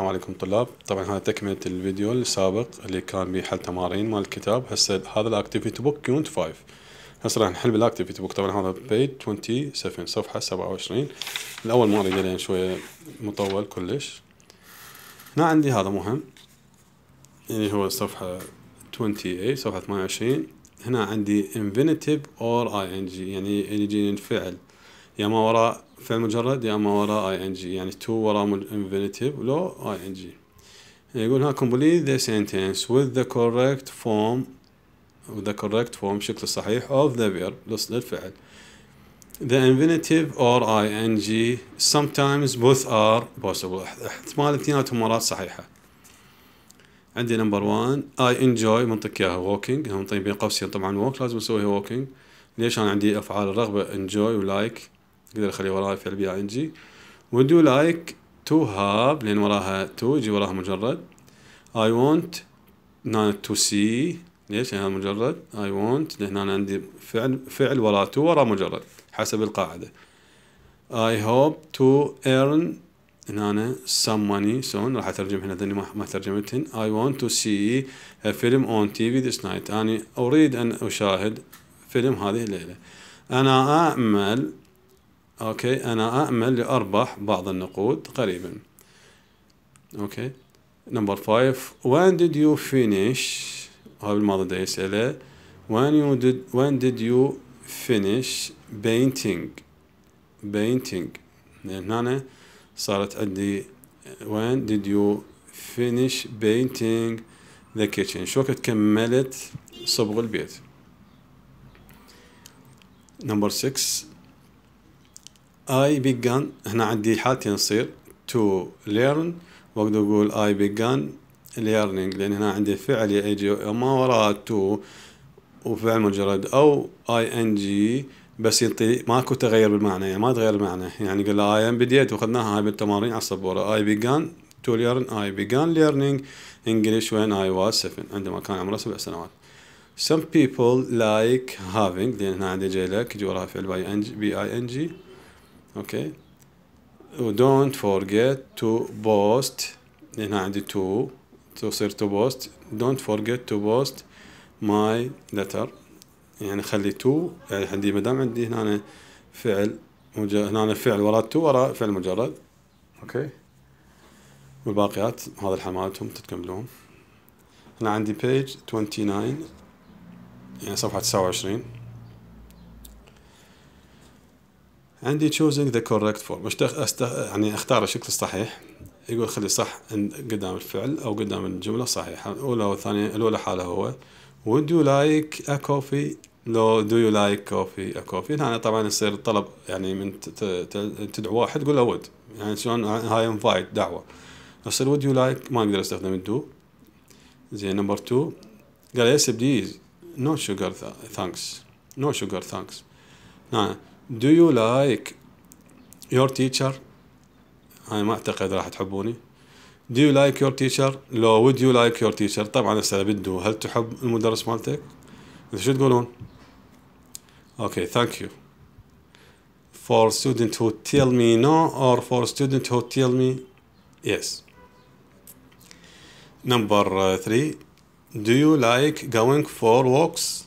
السلام عليكم طلاب طبعا هذا تكملة الفيديو السابق اللي كان به حل تمارين مال الكتاب هسه هذا الاكتيفيتي بوك يونت 5 هسه راح نحل بالاكتيفيتي بوك طبعا هذا بيج 27 صفحة 27 الاول ما اريده لان شوية مطول كلش هنا عندي هذا مهم اللي يعني هو صفحة 28 صفحة 28 هنا عندي infinitive or ing يعني يجي الفعل يا ما وراء فعل مجرد يا ما وراء اي ان جي يعني تو وراء infinitive لو اي ان جي يقول ها كومبليت ذا سنتنس with the correct form with the correct form شكل الصحيح of the verb للفعل The infinitive or ing sometimes both are possible احتمال اثنيناتهم مرات صحيحة عندي نمبر 1 اي انجوي منطق اياها ووكينج هم طيب بين قوسين طبعا ووك لازم نسويها ووكينج ليش انا عندي افعال الرغبة enjoy ولايك like نقدر نخلي وراها في البي اي ان جي ودو لايك تو هاب لان وراها تو يجي وراها مجرد اي وونت not تو سي ليش هنا مجرد اي وونت لأن أنا عندي فعل فعل وراه تو وراه مجرد حسب القاعدة اي هوب تو ايرن هنا أنا some money soon راح أترجم هنا ذني ما ترجمتهن I want to see a film on TV this night أنا أريد أن أشاهد فيلم هذه الليلة أنا أعمل أوكي أنا أأمل لأربح بعض النقود قريبا أوكي نمبر 5 when did you finish هذا الماضي ده يسأله when you did when did you finish painting painting لأن هنا صارت عندي when did you finish painting the kitchen شو وقت كملت صبغ البيت number 6 I began هنا عندي حالتين تصير to learn واقدر اقول I began learning لان هنا عندي فعل يا يجي ما وراء to وفعل مجرد او ing بس ينطي ماكو تغير بالمعنى يعني ما تغير المعنى يعني قال I am بديت وخذناها هاي بالتمارين على السبوره I began to learn I began learning English when I was seven عندما كان عمره سبع سنوات Some people like having لأن هنا عندي جاي لك يجي وراها فعل by ing اوكي ودونت فورجيت تو بوست هنا عندي تو تصير تو بوست دونت فورجيت تو بوست ماي لتر يعني خلي تو يعني عندي ما دام عندي هنا فعل هنا فعل وراء تو وراء فعل مجرد اوكي والباقيات هذا الحمالتهم تتكملون هنا عندي بيج 29 يعني صفحة 29 عندي choosing the correct form يعني اختار الشكل الصحيح يقول خلي صح قدام الفعل او قدام الجمله صحيحه الاولى والثانيه الاولى حالها هو would you like a coffee لو do you like coffee a coffee هنا طبعا يصير الطلب يعني من تدعو واحد تقول له would يعني شلون هاي انفايت دعوه يصير would you like ما اقدر استخدم الدو زين نمبر 2 قال يس بليز نو شوجر ثانكس نو شوجر ثانكس نعم Do you like your teacher؟ أنا ما أعتقد راح تحبوني. Do you like your teacher؟ لو would you like your teacher؟ طبعا هسه بده هل تحب المدرس مالتك؟ شو تقولون؟ Okay, thank you. For student who tell me no or for student who tell me yes. Number three. Do you like going for walks؟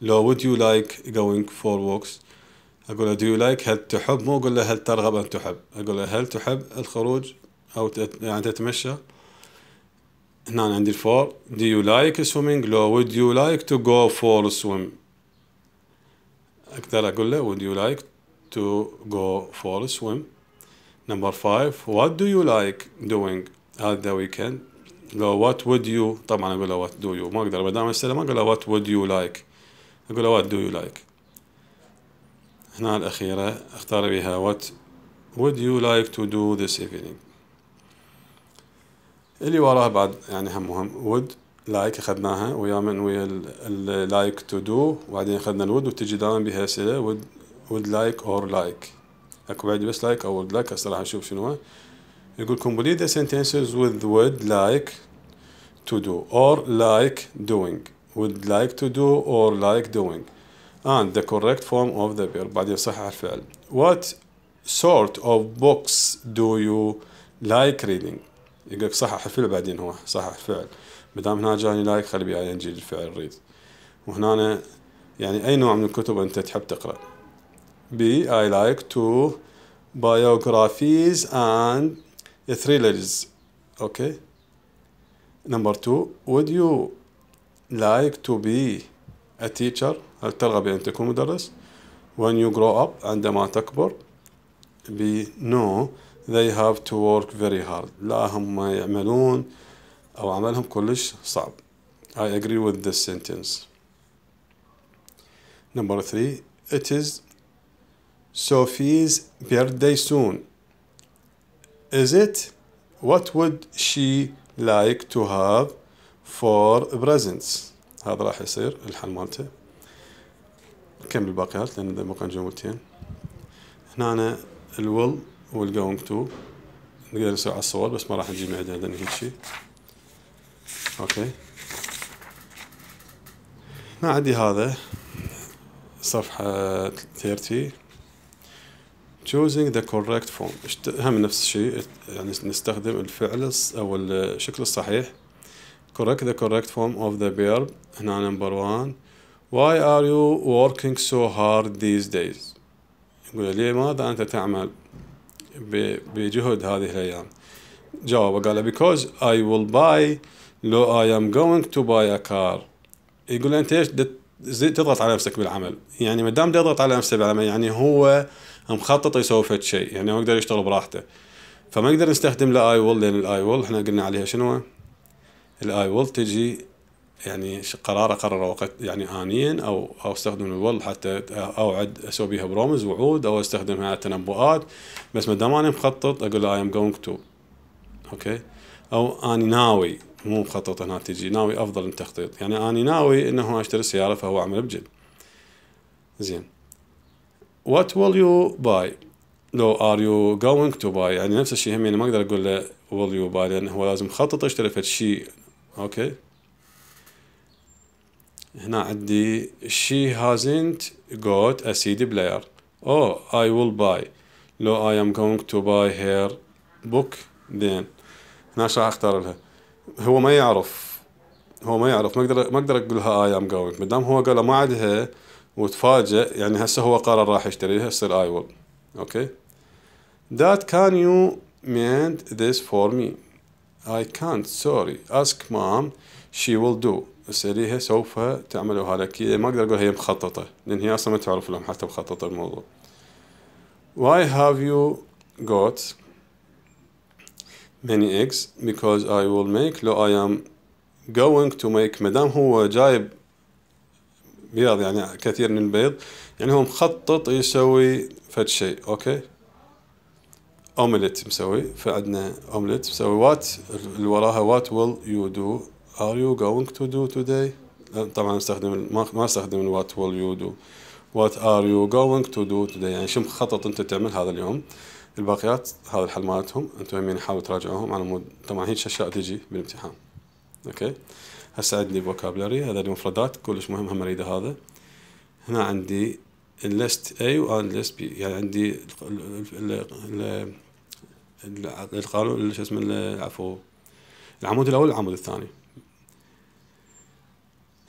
لو would you like going for walks؟ اقول له دو يو لايك هل تحب مو اقول له هل ترغب ان تحب اقول له هل تحب الخروج او يعني تتمشى هنا عندي الفور do you like swimming لو would you like to go for a swim أقدر أقول له would you like to go for a swim number five what do you like doing at the weekend لو what would you طبعا أقول له what do you ما أقدر بدام السلام أقول له what would you like أقول له what do you like هنا الأخيرة اختار بها what would you like to do this evening اللي وراه بعد يعني هم مهم would like اخذناها ويا من ويا ال like to do وبعدين اخذنا ال would وتجي دائما بها اسئله would, would like or like اكو بعد بس like او would like هسه راح نشوف شنو يقول complete the sentences with would like to do or like doing would like to do or like doing and the correct form of the verb بعدين صحح الفعل what sort of books do you like reading يقول لك صحح الفعل بعدين هو صحح الفعل ما دام هنا جاني لايك خلي بي ان جي الفعل ريد وهنا يعني اي نوع من الكتب انت تحب تقرا بي اي لايك تو biographies and thrillers okay number two would you like to be a teacher هل ترغب بأن تكون مدرس when you grow up عندما تكبر be no they have to work very hard لا هم يعملون أو عملهم كلش صعب I agree with this sentence number three it is Sophie's birthday soon is it what would she like to have for presents هذا راح يصير الحل مالته نكمل الباقيات لان بقى جملتين هنا أنا الول والجوينج تو نقدر نسوي على الصور بس ما راح نجيب عدها لان هيك شيء اوكي هنا عندي هذا صفحة 30 choosing the correct form هم نفس الشيء يعني نستخدم الفعل أو الشكل الصحيح correct the correct form of the verb هنا number one why are you working so hard these days يقول لماذا أنت تعمل بجهد هذه الأيام جواب قال because I will buy لو I am going to buy a car يقول أنت إيش تضغط على نفسك بالعمل يعني ما دام يضغط على نفسه بالعمل يعني هو مخطط يسوي فد شيء يعني هو يقدر يشتغل براحته فما نقدر نستخدم لا اي ويل لان الاي ويل احنا قلنا عليها شنو الاي وول تجي يعني قراره قرره وقت يعني انيا او او استخدم الول حتى اوعد اسوي بيها برومز وعود او استخدمها تنبؤات بس ما دام انا مخطط اقول له اي ام جوينج تو اوكي او اني ناوي مو مخطط هنا تجي ناوي افضل من تخطيط يعني اني ناوي انه اشتري سياره فهو عمل بجد زين وات ويل يو باي لو ار يو جوينج تو باي يعني نفس الشيء هم يعني ما اقدر اقول له ويل يو باي لان هو لازم مخطط اشتري فد شيء اوكي هنا عندي she hasn't got a CD player oh I will buy لو I am going to buy her book then هنا شو راح اختار لها هو ما يعرف هو ما يعرف ما اقدر ما اقدر اقول لها I am going دام هو قال ما عندها وتفاجئ يعني هسه هو قرر راح يشتريها يصير I will اوكي okay. that can you mend this for me I can't sorry ask mom she will do اسأليها سوف تعملها لك هي ما أقدر أقول هي مخططة لأن هي أصلا ما تعرف لهم حتى مخططة الموضوع Why have you got many eggs because I will make لو I am going to make مدام هو جايب بيض يعني كثير من البيض يعني هو مخطط يسوي فد شيء اوكي اومليت مسوي فعندنا اومليت مسوي وات اللي وراها وات ويل يو دو ار يو جوينج تو دو توداي طبعا استخدم ما ما استخدم وات ويل يو دو وات ار يو جوينج تو دو توداي يعني شو مخطط انت تعمل هذا اليوم الباقيات هذا الحل مالتهم انتم يمين حاولوا تراجعوهم على مود طبعا هيك اشياء تجي بالامتحان اوكي هسه عندي فوكابلري هذا المفردات كلش مهم هم اريده هذا هنا عندي الليست اي واند ليست بي يعني عندي القانون شو اسمه عفوا العمود الاول العمود الثاني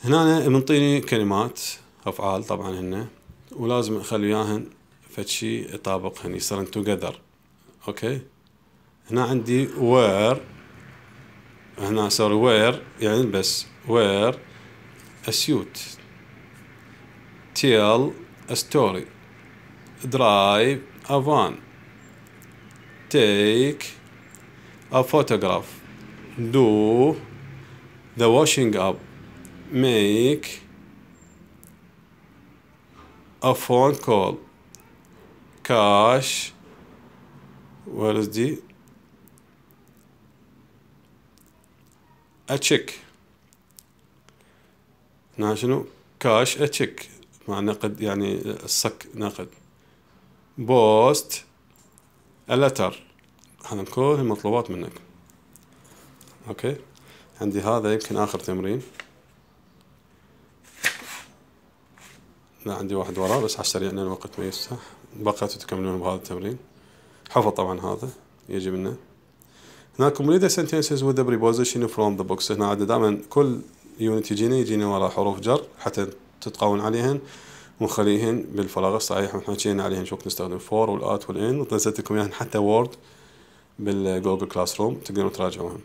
هنا منطيني كلمات افعال طبعا هن ولازم اخلي وياهن فشي يطابقهن يصيرن توجذر اوكي هنا عندي وير هنا صار وير يعني بس وير اسيوت تيل ستوري درايف افان take a photograph do the washing up make a phone call cash where is the a check هنا شنو كاش اتشيك مع نقد يعني الصك نقد بوست اللتر هذا كل المطلوبات منك اوكي عندي هذا يمكن اخر تمرين لا عندي واحد وراه بس على السريع لان الوقت ما يفتح بقيت تكملون بهذا التمرين حفظ طبعا هذا يجي منه هنا complete sentences with the preposition from the box هنا عاد دائما كل يونت يجيني يجيني وراه حروف جر حتى تتقون عليهن ونخليهن بالفراغ الصحيح مثل ما عليهن شو نستخدم فور والات والان ونزلت لكم اياهن حتى وورد بالجوجل كلاس روم تقدرون تراجعوهم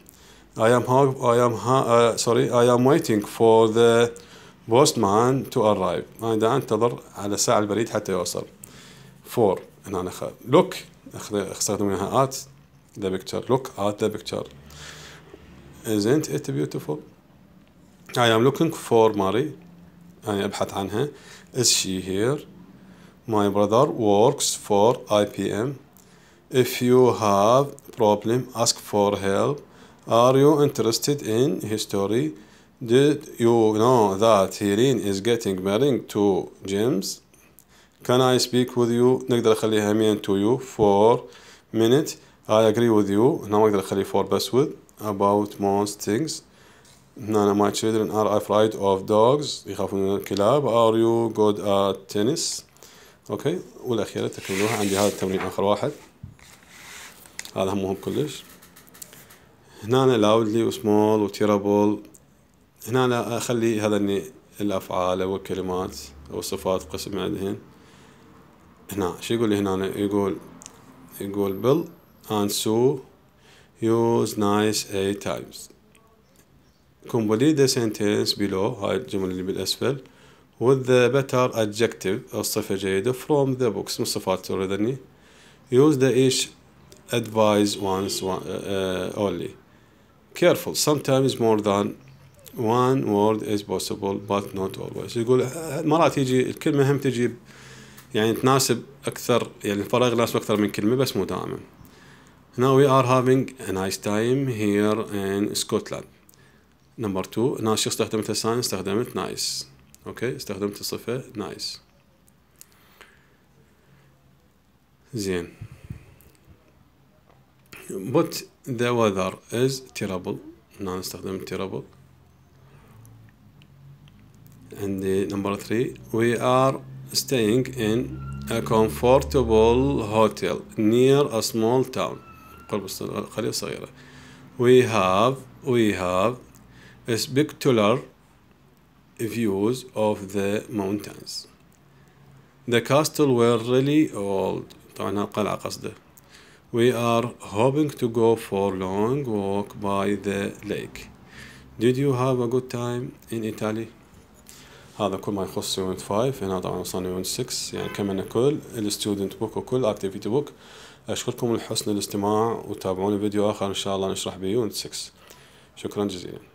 I am how, I am how, uh, sorry I am waiting for the postman to arrive أنا دا أنتظر على الساعة البريد حتى يوصل فور هنا أنا خ... look استخدم منها at the picture look at the picture isn't it beautiful I am looking for Marie يعني أبحث عنها is she here my brother works for IPM if you have problem ask for help are you interested in history did you know that Irene is getting married to James can I speak with you نقدر أخليها mean to you for minute I agree with you هنا أخلي for بس with about most things هنا my children are afraid of dogs يخافون من الكلاب are you good at tennis اوكي والاخيره تكملوها عندي هذا التمرين اخر واحد هذا هم مهم كلش هنا loudly وسمول terrible هنا اخلي هذا اني الافعال الكلمات او الصفات قسم عندهن هنا شو يقول لي هنا يقول يقول بل and so use nice eight times complete the sentence below هاي الجملة اللي بالأسفل with the better adjective الصفة جيدة from the books من الصفات تردني use the each advice once one, uh, only careful sometimes more than one word is possible but not always يقول مرات يجي الكلمة هم تجي يعني تناسب أكثر يعني الفراغ يناسب أكثر من كلمة بس مو دائما Now we are having a nice time here in Scotland نمبر 2 هنا استخدمت الساين استخدمت نايس اوكي استخدمت الصفة نايس زين but the weather is terrible هنا استخدمت terrible عندي نمبر 3 we are staying in a comfortable hotel near a small town قرب قرية صغيرة we have we have spectacular views of the mountains. The castle were really old. طبعا القلعة قصده. We are hoping to go for long walk by the lake. Did you have a good time in Italy? هذا كل ما يخص يونت 5 هنا طبعا وصلنا يونت 6 يعني كملنا كل الستودنت بوك وكل اكتيفيتي بوك اشكركم لحسن الاستماع وتابعونا فيديو اخر ان شاء الله نشرح به يونت 6 شكرا جزيلا